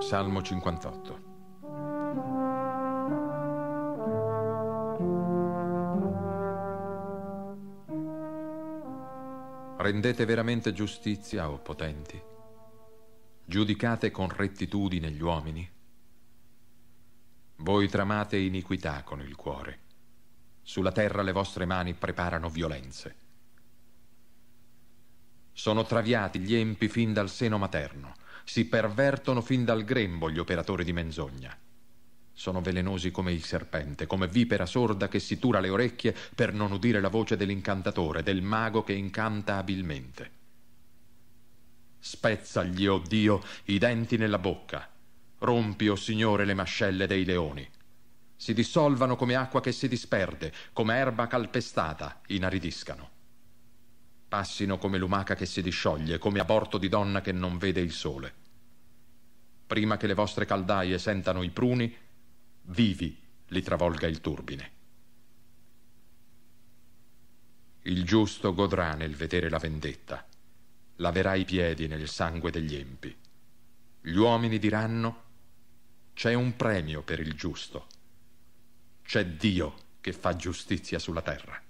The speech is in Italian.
Salmo 58. Rendete veramente giustizia, o oh potenti. Giudicate con rettitudine gli uomini. Voi tramate iniquità con il cuore. Sulla terra le vostre mani preparano violenze. Sono traviati gli empi fin dal seno materno si pervertono fin dal grembo gli operatori di menzogna. Sono velenosi come il serpente, come vipera sorda che si tura le orecchie per non udire la voce dell'incantatore, del mago che incanta abilmente. Spezzagli, oh Dio, i denti nella bocca. Rompi, o oh Signore, le mascelle dei leoni. Si dissolvano come acqua che si disperde, come erba calpestata, inaridiscano passino come lumaca che si discioglie, come aborto di donna che non vede il sole. Prima che le vostre caldaie sentano i pruni, vivi li travolga il turbine. Il giusto godrà nel vedere la vendetta, laverà i piedi nel sangue degli empi. Gli uomini diranno, c'è un premio per il giusto, c'è Dio che fa giustizia sulla terra.